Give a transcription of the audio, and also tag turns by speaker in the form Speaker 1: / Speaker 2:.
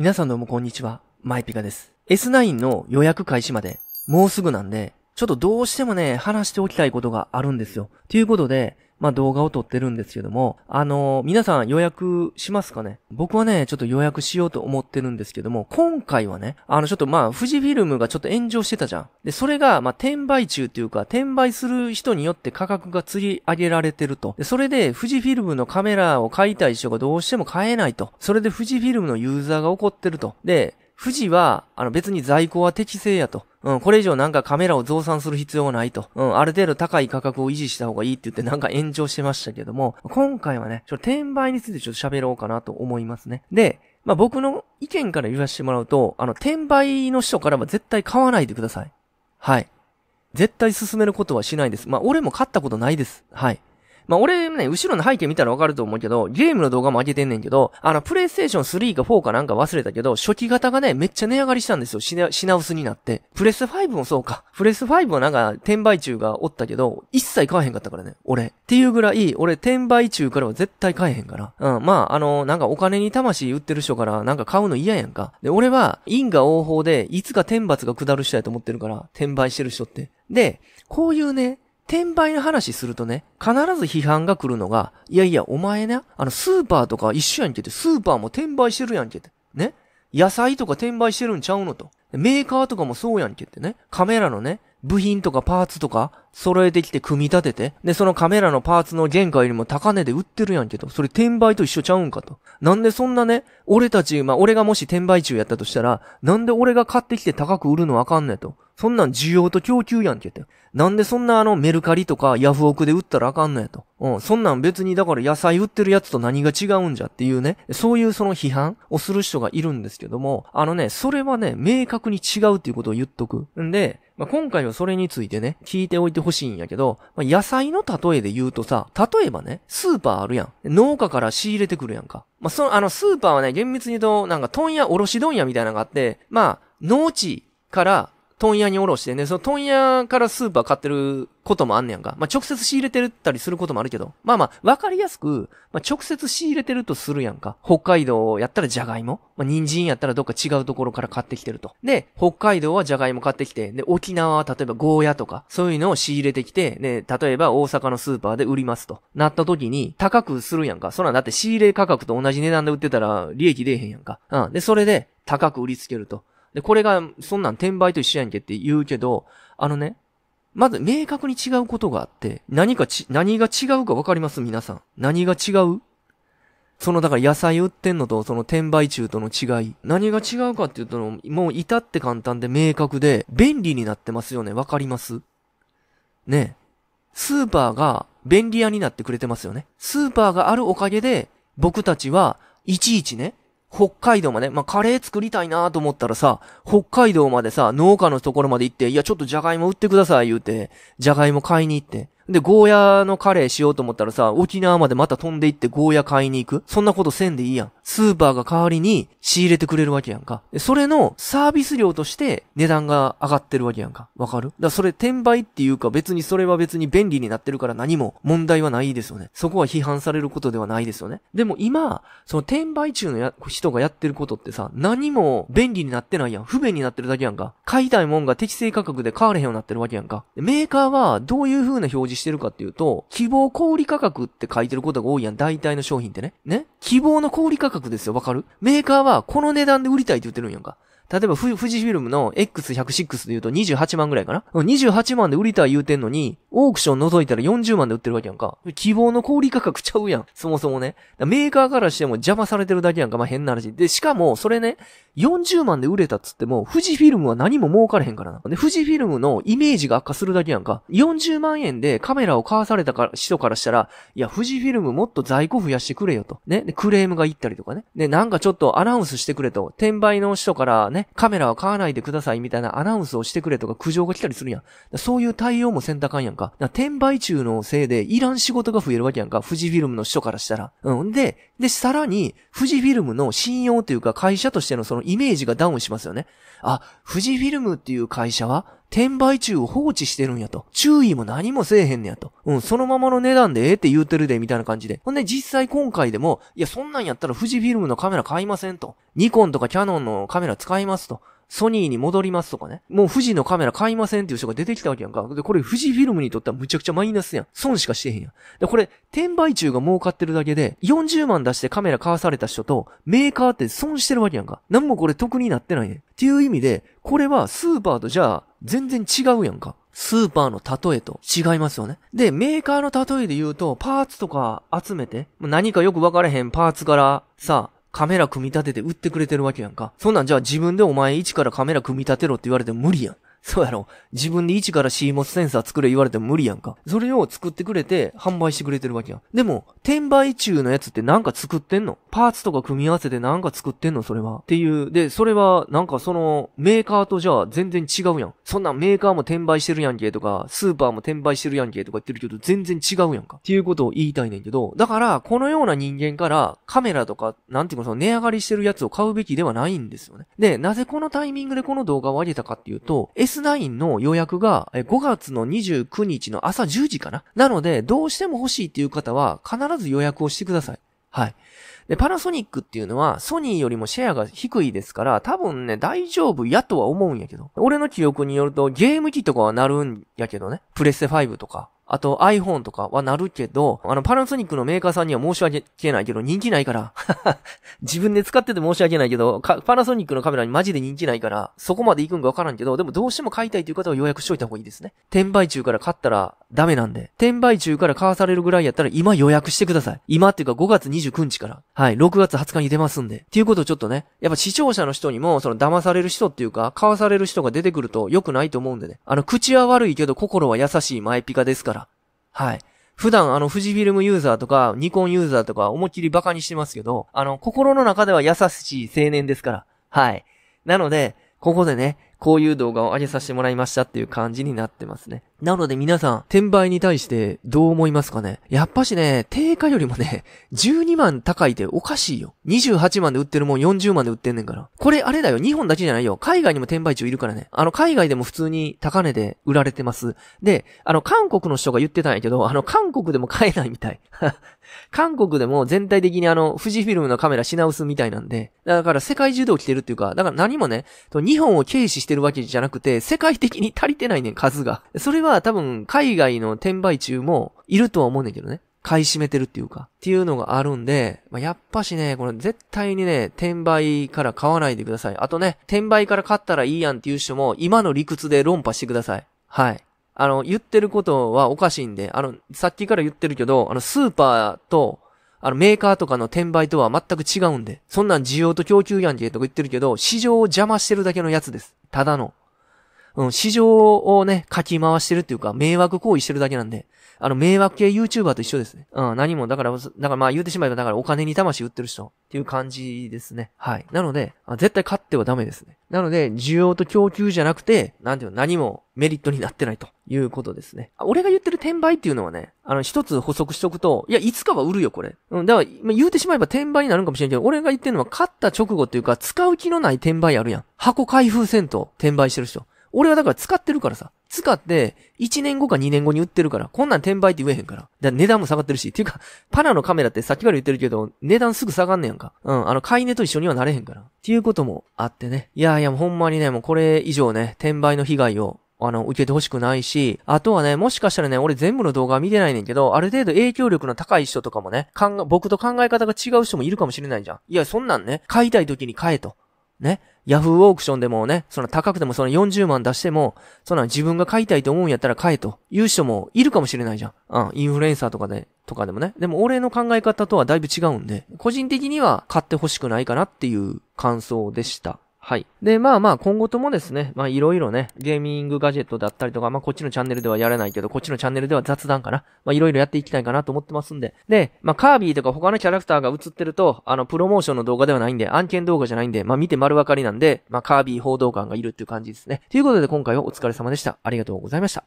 Speaker 1: 皆さんどうもこんにちは。マイピカです。S9 の予約開始まで、もうすぐなんで、ちょっとどうしてもね、話しておきたいことがあるんですよ。ということで、まあ、動画を撮ってるんですけども、あのー、皆さん予約しますかね僕はね、ちょっと予約しようと思ってるんですけども、今回はね、あの、ちょっとまあ、富士フィルムがちょっと炎上してたじゃん。で、それが、まあ、転売中っていうか、転売する人によって価格が釣り上げられてると。で、それで、富士フィルムのカメラを買いたい人がどうしても買えないと。それで富士フィルムのユーザーが怒ってると。で、富士は、あの別に在庫は適正やと。うん、これ以上なんかカメラを増産する必要はないと。うん、ある程度高い価格を維持した方がいいって言ってなんか炎上してましたけども、今回はね、ちょっと転売についてちょっと喋ろうかなと思いますね。で、まあ、僕の意見から言わせてもらうと、あの、転売の人からは絶対買わないでください。はい。絶対進めることはしないです。まあ、俺も買ったことないです。はい。まあ、俺ね、後ろの背景見たらわかると思うけど、ゲームの動画も上げてんねんけど、あの、プレイステーション3か4かなんか忘れたけど、初期型がね、めっちゃ値上がりしたんですよ。品薄になって。プレス5もそうか。プレス5はなんか、転売中がおったけど、一切買わへんかったからね、俺。っていうぐらい、俺、転売中からは絶対買えへんから。うん、まあ、あの、なんかお金に魂売ってる人からなんか買うの嫌やんか。で、俺は、因果応報で、いつか天罰が下る人やと思ってるから、転売してる人って。で、こういうね、転売の話するとね、必ず批判が来るのが、いやいや、お前ね、あの、スーパーとか一緒やんけって、スーパーも転売してるやんけって、ね。野菜とか転売してるんちゃうのと。メーカーとかもそうやんけってね。カメラのね、部品とかパーツとか揃えてきて組み立てて、で、そのカメラのパーツの原価よりも高値で売ってるやんけと。それ転売と一緒ちゃうんかと。なんでそんなね、俺たち、まあ、俺がもし転売中やったとしたら、なんで俺が買ってきて高く売るのわかんねえと。そんなん需要と供給やんけって。なんでそんなあのメルカリとかヤフオクで売ったらあかんのやと。うん。そんなん別にだから野菜売ってるやつと何が違うんじゃっていうね。そういうその批判をする人がいるんですけども、あのね、それはね、明確に違うっていうことを言っとく。んで、まあ、今回はそれについてね、聞いておいてほしいんやけど、まあ、野菜の例えで言うとさ、例えばね、スーパーあるやん。農家から仕入れてくるやんか。まあ、その、あの、スーパーはね、厳密に言うと、なんか、問屋、卸問屋みたいなのがあって、まあ、農地から問屋におろして、ね、その問屋からスーパー買ってることもあんねやんか。まあ、直接仕入れてったりすることもあるけど。まあまあ、わかりやすく、まあ、直接仕入れてるとするやんか。北海道やったらじゃがいも。まあ、人参やったらどっか違うところから買ってきてると。で、北海道はじゃがいも買ってきて、で、沖縄は例えばゴーヤとか、そういうのを仕入れてきて、で、例えば大阪のスーパーで売りますと。なった時に、高くするやんか。そらだって仕入れ価格と同じ値段で売ってたら、利益出えへんやんか。うん。で、それで、高く売りつけると。で、これが、そんなん転売と一緒やんけって言うけど、あのね、まず明確に違うことがあって、何かち、何が違うかわかります皆さん。何が違うその、だから野菜売ってんのと、その転売中との違い。何が違うかっていうと、もう至って簡単で明確で、便利になってますよね。わかりますねスーパーが便利屋になってくれてますよね。スーパーがあるおかげで、僕たちは、いちいちね、北海道まで、まあ、カレー作りたいなと思ったらさ、北海道までさ、農家のところまで行って、いや、ちょっとじゃがいも売ってください、言うて、じゃがいも買いに行って、で、ゴーヤのカレーしようと思ったらさ、沖縄までまた飛んで行ってゴーヤ買いに行くそんなことせんでいいやん。スーパーが代わりに仕入れてくれるわけやんか。で、それのサービス料として値段が上がってるわけやんか。わかるだそれ転売っていうか別にそれは別に便利になってるから何も問題はないですよね。そこは批判されることではないですよね。でも今、その転売中の人がやってることってさ、何も便利になってないやん。不便になってるだけやんか。買いたいもんが適正価格で買われへんようになってるわけやんか。メーカーはどういう風な表示してるかっていうと、希望小売価格って書いてることが多いやん。大体の商品ってね。ね希望の小売価格ですよ。わかるメーカーはこの値段で売りたいって言ってるんやんか。例えば富士フィルムの X106 で言うと28万ぐらいかな ?28 万で売りたい言うてんのに、オークション覗いたら40万で売ってるわけやんか。希望の小売価格ちゃうやん。そもそもね。メーカーからしても邪魔されてるだけやんか。まあ、変な話。で、しかも、それね、40万で売れたっつっても、富士フィルムは何も儲かれへんからな。で、富士フィルムのイメージが悪化するだけやんか。40万円でカメラを買わされたか人からしたら、いや、富士フィルムもっと在庫増やしてくれよと。ね。で、クレームが行ったりとかね。で、なんかちょっとアナウンスしてくれと。転売の人からね、ね、カメラは買わないでくださいみたいなアナウンスをしてくれとか苦情が来たりするやん。そういう対応もせんたかんやんか。か転売中のせいでいらん仕事が増えるわけやんか。富士フィルムの人からしたら。うん。で、で、さらに、富士フィルムの信用というか会社としてのそのイメージがダウンしますよね。あ、富士フィルムっていう会社は、転売中を放置してるんやと。注意も何もせえへんねやと。うん、そのままの値段でええって言うてるで、みたいな感じで。ほんで、実際今回でも、いや、そんなんやったら富士フィルムのカメラ買いませんと。ニコンとかキャノンのカメラ使いますと。ソニーに戻りますとかね。もう富士のカメラ買いませんっていう人が出てきたわけやんか。で、これ富士フィルムにとってはむちゃくちゃマイナスやん。損しかしてへんやん。で、これ、転売中が儲かってるだけで、40万出してカメラ買わされた人と、メーカーって損してるわけやんか。なんもこれ得になってないねん。っていう意味で、これはスーパーとじゃあ、全然違うやんか。スーパーの例えと違いますよね。で、メーカーの例えで言うと、パーツとか集めて、何かよくわからへんパーツから、さ、カメラ組み立てて売ってくれてるわけやんか。そんなんじゃあ自分でお前一からカメラ組み立てろって言われても無理やん。そうやろ。自分で一から CMOS センサー作れ言われても無理やんか。それを作ってくれて、販売してくれてるわけやん。でも、転売中のやつってなんか作ってんのパーツとか組み合わせてなんか作ってんのそれは。っていう。で、それは、なんかその、メーカーとじゃあ全然違うやん。そんなメーカーも転売してるやんけとか、スーパーも転売してるやんけとか言ってるけど、全然違うやんか。っていうことを言いたいねんけど、だから、このような人間からカメラとか、なんていうかその値上がりしてるやつを買うべきではないんですよね。で、なぜこのタイミングでこの動画を上げたかっていうと、S9 の予約が5月の29日の朝10時かななので、どうしても欲しいっていう方は必ず予約をしてください。はい。で、パナソニックっていうのはソニーよりもシェアが低いですから、多分ね、大丈夫やとは思うんやけど。俺の記憶によるとゲーム機とかはなるんやけどね。プレステ5とか。あと iPhone とかはなるけど、あの、パナソニックのメーカーさんには申し訳ないけど、人気ないから。自分で使ってて申し訳ないけど、パナソニックのカメラにマジで人気ないから、そこまで行くんかわからんけど、でもどうしても買いたいという方は予約しといた方がいいですね。転売中から買ったら、ダメなんで。転売中から買わされるぐらいやったら今予約してください。今っていうか5月29日から。はい。6月20日に出ますんで。っていうことをちょっとね。やっぱ視聴者の人にも、その騙される人っていうか、買わされる人が出てくると良くないと思うんでね。あの、口は悪いけど心は優しいマイピカですから。はい。普段あの富士フィルムユーザーとかニコンユーザーとか思いっきりバカにしてますけど、あの心の中では優しい青年ですから。はい。なので、ここでね、こういう動画を上げさせてもらいましたっていう感じになってますね。なので皆さん、転売に対してどう思いますかねやっぱしね、定価よりもね、12万高いっておかしいよ。28万で売ってるもん40万で売ってんねんから。これあれだよ、日本だけじゃないよ。海外にも転売中いるからね。あの、海外でも普通に高値で売られてます。で、あの、韓国の人が言ってたんやけど、あの、韓国でも買えないみたい。韓国でも全体的にあの、富士フィルムのカメラ品薄みたいなんで、だから世界中で起きてるっていうか、だから何もね、日本を軽視してるわけじゃなくて、世界的に足りてないねん、数が。それはは多分海外の転売中もいるとは思うねんけどね。買い占めてるっていうか、っていうのがあるんで、まあ、やっぱしね、これ絶対にね、転売から買わないでください。あとね、転売から買ったらいいやんっていう人も、今の理屈で論破してください。はい。あの、言ってることはおかしいんで、あの、さっきから言ってるけど、あの、スーパーと、あの、メーカーとかの転売とは全く違うんで、そんなん需要と供給やんけとか言ってるけど、市場を邪魔してるだけのやつです。ただの。うん、市場をね、かき回してるっていうか、迷惑行為してるだけなんで、あの、迷惑系 YouTuber と一緒ですね。うん、何も、だから、だからまあ言うてしまえば、だからお金に魂売ってる人っていう感じですね。はい。なので、絶対勝ってはダメですね。なので、需要と供給じゃなくて、なんていうの、何もメリットになってないということですね。俺が言ってる転売っていうのはね、あの、一つ補足しとくと、いや、いつかは売るよ、これ。うん、だから、まあ、言うてしまえば転売になるかもしれんけど、俺が言ってるのは、勝った直後っていうか、使う気のない転売あるやん。箱開封せんと転売してる人。俺はだから使ってるからさ。使って、1年後か2年後に売ってるから、こんなん転売って言えへんから。だ値段も下がってるし。っていうか、パナのカメラってさっきから言ってるけど、値段すぐ下がんねやんか。うん、あの、買い値と一緒にはなれへんから。っていうこともあってね。いやいや、ほんまにね、もうこれ以上ね、転売の被害をあの、受けてほしくないし、あとはね、もしかしたらね、俺全部の動画は見てないねんけど、ある程度影響力の高い人とかもね、僕と考え方が違う人もいるかもしれないじゃん。いや、そんなんね、買いたい時に買えと。ね。ヤフーオークションでもね、その高くてもその40万出しても、その自分が買いたいと思うんやったら買えという人もいるかもしれないじゃん。うん、インフルエンサーとかで、とかでもね。でも俺の考え方とはだいぶ違うんで、個人的には買ってほしくないかなっていう感想でした。はい。で、まあまあ、今後ともですね、まあいろいろね、ゲーミングガジェットだったりとか、まあこっちのチャンネルではやらないけど、こっちのチャンネルでは雑談かな。まあいろいろやっていきたいかなと思ってますんで。で、まあカービィとか他のキャラクターが映ってると、あの、プロモーションの動画ではないんで、案件動画じゃないんで、まあ見て丸分かりなんで、まあカービィ報道官がいるっていう感じですね。ということで今回はお疲れ様でした。ありがとうございました。